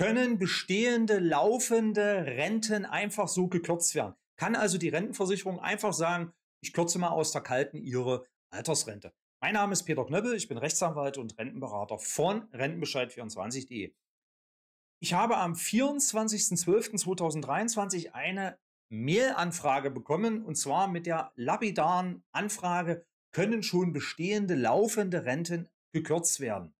können bestehende laufende Renten einfach so gekürzt werden. Kann also die Rentenversicherung einfach sagen, ich kürze mal aus der kalten Ihre Altersrente. Mein Name ist Peter Knöppel, ich bin Rechtsanwalt und Rentenberater von Rentenbescheid24.de. Ich habe am 24.12.2023 eine Mail-Anfrage bekommen und zwar mit der lapidaren Anfrage, können schon bestehende laufende Renten gekürzt werden?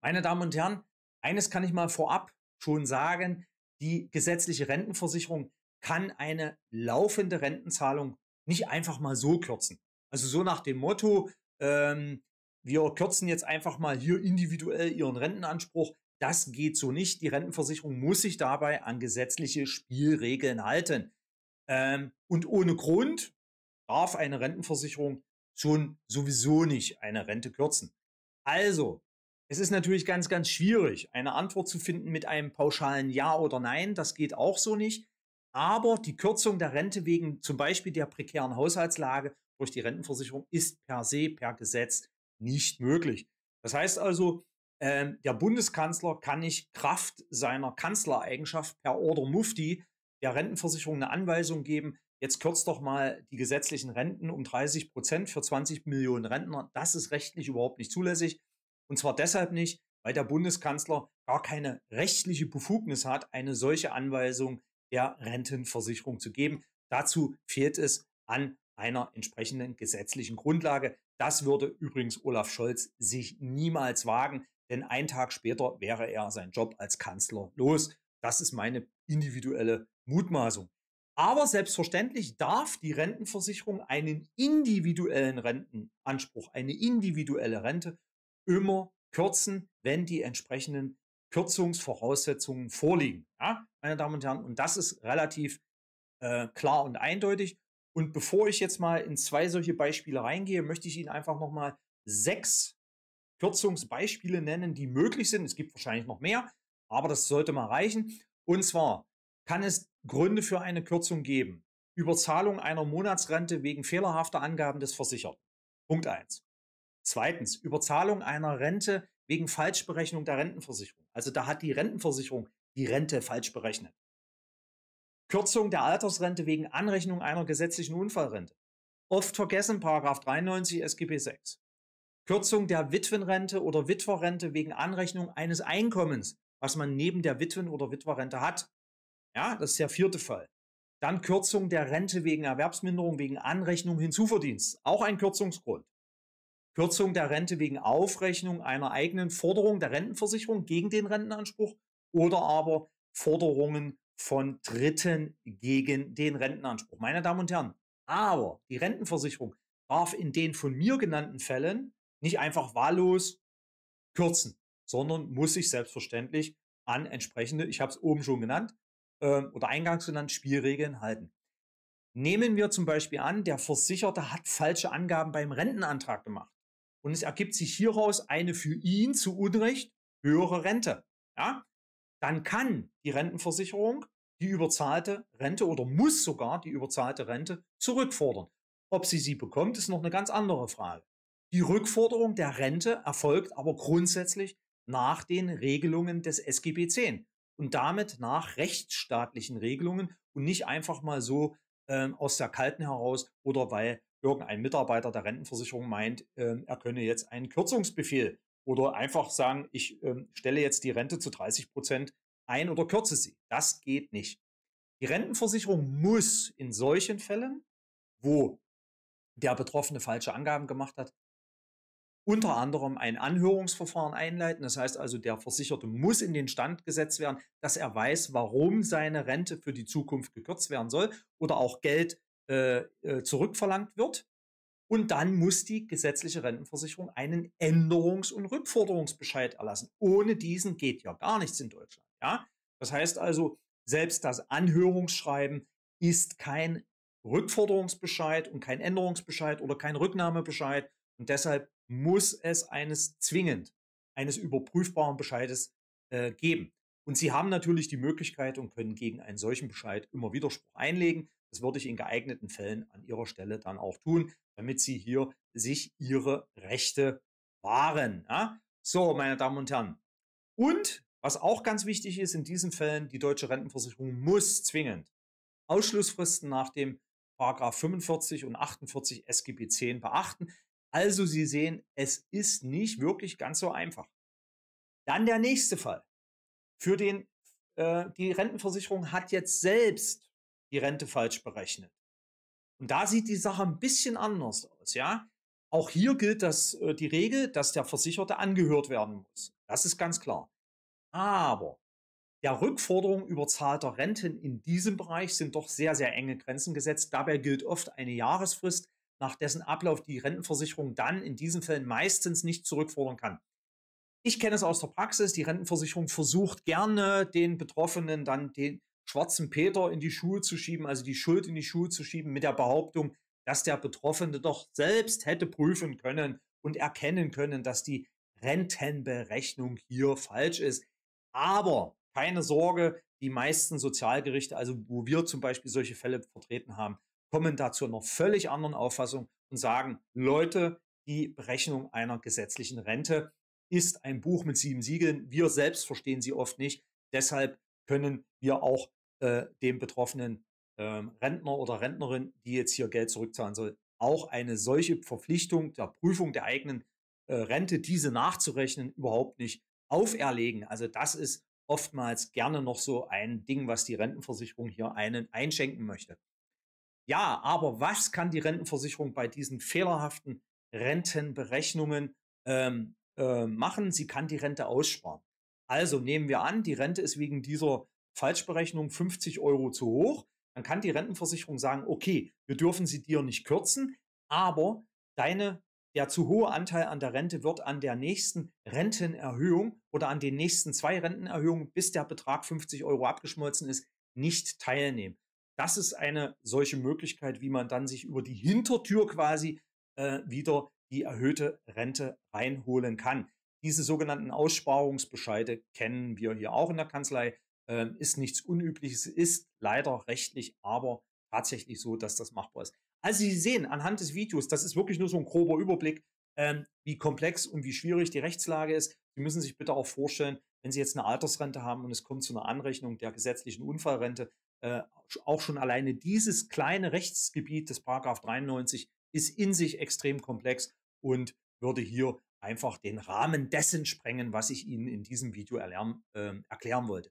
Meine Damen und Herren, eines kann ich mal vorab schon sagen, die gesetzliche Rentenversicherung kann eine laufende Rentenzahlung nicht einfach mal so kürzen. Also so nach dem Motto, ähm, wir kürzen jetzt einfach mal hier individuell Ihren Rentenanspruch. Das geht so nicht. Die Rentenversicherung muss sich dabei an gesetzliche Spielregeln halten. Ähm, und ohne Grund darf eine Rentenversicherung schon sowieso nicht eine Rente kürzen. Also es ist natürlich ganz, ganz schwierig, eine Antwort zu finden mit einem pauschalen Ja oder Nein. Das geht auch so nicht. Aber die Kürzung der Rente wegen zum Beispiel der prekären Haushaltslage durch die Rentenversicherung ist per se, per Gesetz nicht möglich. Das heißt also, ähm, der Bundeskanzler kann nicht Kraft seiner Kanzlereigenschaft per Order Mufti der Rentenversicherung eine Anweisung geben, jetzt kürzt doch mal die gesetzlichen Renten um 30 Prozent für 20 Millionen Rentner. Das ist rechtlich überhaupt nicht zulässig. Und zwar deshalb nicht, weil der Bundeskanzler gar keine rechtliche Befugnis hat, eine solche Anweisung der Rentenversicherung zu geben. Dazu fehlt es an einer entsprechenden gesetzlichen Grundlage. Das würde übrigens Olaf Scholz sich niemals wagen, denn ein Tag später wäre er seinen Job als Kanzler los. Das ist meine individuelle Mutmaßung. Aber selbstverständlich darf die Rentenversicherung einen individuellen Rentenanspruch, eine individuelle Rente immer kürzen, wenn die entsprechenden Kürzungsvoraussetzungen vorliegen. Ja, meine Damen und Herren, und das ist relativ äh, klar und eindeutig. Und bevor ich jetzt mal in zwei solche Beispiele reingehe, möchte ich Ihnen einfach nochmal sechs Kürzungsbeispiele nennen, die möglich sind. Es gibt wahrscheinlich noch mehr, aber das sollte mal reichen. Und zwar kann es Gründe für eine Kürzung geben. Überzahlung einer Monatsrente wegen fehlerhafter Angaben des Versicherten. Punkt 1. Zweitens, Überzahlung einer Rente wegen Falschberechnung der Rentenversicherung. Also da hat die Rentenversicherung die Rente falsch berechnet. Kürzung der Altersrente wegen Anrechnung einer gesetzlichen Unfallrente. Oft vergessen Paragraf 93 SGB 6. Kürzung der Witwenrente oder Witwerrente wegen Anrechnung eines Einkommens, was man neben der Witwen- oder Witwerrente hat. Ja, das ist der vierte Fall. Dann Kürzung der Rente wegen Erwerbsminderung, wegen Anrechnung Hinzuverdienst. Auch ein Kürzungsgrund. Kürzung der Rente wegen Aufrechnung einer eigenen Forderung der Rentenversicherung gegen den Rentenanspruch oder aber Forderungen von Dritten gegen den Rentenanspruch. Meine Damen und Herren, aber die Rentenversicherung darf in den von mir genannten Fällen nicht einfach wahllos kürzen, sondern muss sich selbstverständlich an entsprechende, ich habe es oben schon genannt äh, oder eingangs genannt, Spielregeln halten. Nehmen wir zum Beispiel an, der Versicherte hat falsche Angaben beim Rentenantrag gemacht. Und es ergibt sich hieraus eine für ihn zu Unrecht höhere Rente. Ja? Dann kann die Rentenversicherung die überzahlte Rente oder muss sogar die überzahlte Rente zurückfordern. Ob sie sie bekommt, ist noch eine ganz andere Frage. Die Rückforderung der Rente erfolgt aber grundsätzlich nach den Regelungen des SGB X und damit nach rechtsstaatlichen Regelungen und nicht einfach mal so äh, aus der Kalten heraus oder weil irgendein Mitarbeiter der Rentenversicherung meint, ähm, er könne jetzt einen Kürzungsbefehl oder einfach sagen, ich ähm, stelle jetzt die Rente zu 30 Prozent ein oder kürze sie. Das geht nicht. Die Rentenversicherung muss in solchen Fällen, wo der Betroffene falsche Angaben gemacht hat, unter anderem ein Anhörungsverfahren einleiten. Das heißt also, der Versicherte muss in den Stand gesetzt werden, dass er weiß, warum seine Rente für die Zukunft gekürzt werden soll oder auch Geld äh, äh, zurückverlangt wird. Und dann muss die gesetzliche Rentenversicherung einen Änderungs- und Rückforderungsbescheid erlassen. Ohne diesen geht ja gar nichts in Deutschland. Ja? Das heißt also, selbst das Anhörungsschreiben ist kein Rückforderungsbescheid und kein Änderungsbescheid oder kein Rücknahmebescheid. Und deshalb muss es eines zwingend, eines überprüfbaren Bescheides äh, geben. Und Sie haben natürlich die Möglichkeit und können gegen einen solchen Bescheid immer Widerspruch einlegen. Das würde ich in geeigneten Fällen an ihrer Stelle dann auch tun, damit sie hier sich ihre Rechte wahren. Ja? So, meine Damen und Herren. Und was auch ganz wichtig ist in diesen Fällen, die deutsche Rentenversicherung muss zwingend Ausschlussfristen nach dem Paragraph 45 und 48 SGB 10 beachten. Also Sie sehen, es ist nicht wirklich ganz so einfach. Dann der nächste Fall. Für den, äh, die Rentenversicherung hat jetzt selbst die Rente falsch berechnet. Und da sieht die Sache ein bisschen anders aus, ja. Auch hier gilt das, äh, die Regel, dass der Versicherte angehört werden muss. Das ist ganz klar. Aber der Rückforderung überzahlter Renten in diesem Bereich sind doch sehr, sehr enge Grenzen gesetzt. Dabei gilt oft eine Jahresfrist, nach dessen Ablauf die Rentenversicherung dann in diesen Fällen meistens nicht zurückfordern kann. Ich kenne es aus der Praxis, die Rentenversicherung versucht gerne den Betroffenen dann den, schwarzen Peter in die Schuhe zu schieben, also die Schuld in die Schuhe zu schieben mit der Behauptung, dass der Betroffene doch selbst hätte prüfen können und erkennen können, dass die Rentenberechnung hier falsch ist. Aber keine Sorge, die meisten Sozialgerichte, also wo wir zum Beispiel solche Fälle vertreten haben, kommen dazu einer völlig anderen Auffassung und sagen, Leute, die Berechnung einer gesetzlichen Rente ist ein Buch mit sieben Siegeln. Wir selbst verstehen sie oft nicht. Deshalb können wir auch äh, dem betroffenen ähm, Rentner oder Rentnerin, die jetzt hier Geld zurückzahlen soll, auch eine solche Verpflichtung der Prüfung der eigenen äh, Rente, diese nachzurechnen, überhaupt nicht auferlegen. Also das ist oftmals gerne noch so ein Ding, was die Rentenversicherung hier einen einschenken möchte. Ja, aber was kann die Rentenversicherung bei diesen fehlerhaften Rentenberechnungen ähm, äh, machen? Sie kann die Rente aussparen. Also nehmen wir an, die Rente ist wegen dieser Falschberechnung 50 Euro zu hoch, dann kann die Rentenversicherung sagen, okay, wir dürfen sie dir nicht kürzen, aber deine, der zu hohe Anteil an der Rente wird an der nächsten Rentenerhöhung oder an den nächsten zwei Rentenerhöhungen, bis der Betrag 50 Euro abgeschmolzen ist, nicht teilnehmen. Das ist eine solche Möglichkeit, wie man dann sich über die Hintertür quasi äh, wieder die erhöhte Rente reinholen kann. Diese sogenannten Aussparungsbescheide kennen wir hier auch in der Kanzlei ähm, ist nichts Unübliches, ist leider rechtlich aber tatsächlich so, dass das machbar ist. Also Sie sehen anhand des Videos, das ist wirklich nur so ein grober Überblick, ähm, wie komplex und wie schwierig die Rechtslage ist. Sie müssen sich bitte auch vorstellen, wenn Sie jetzt eine Altersrente haben und es kommt zu einer Anrechnung der gesetzlichen Unfallrente, äh, auch schon alleine dieses kleine Rechtsgebiet des Paragraph 93 ist in sich extrem komplex und würde hier einfach den Rahmen dessen sprengen, was ich Ihnen in diesem Video erlern, äh, erklären wollte.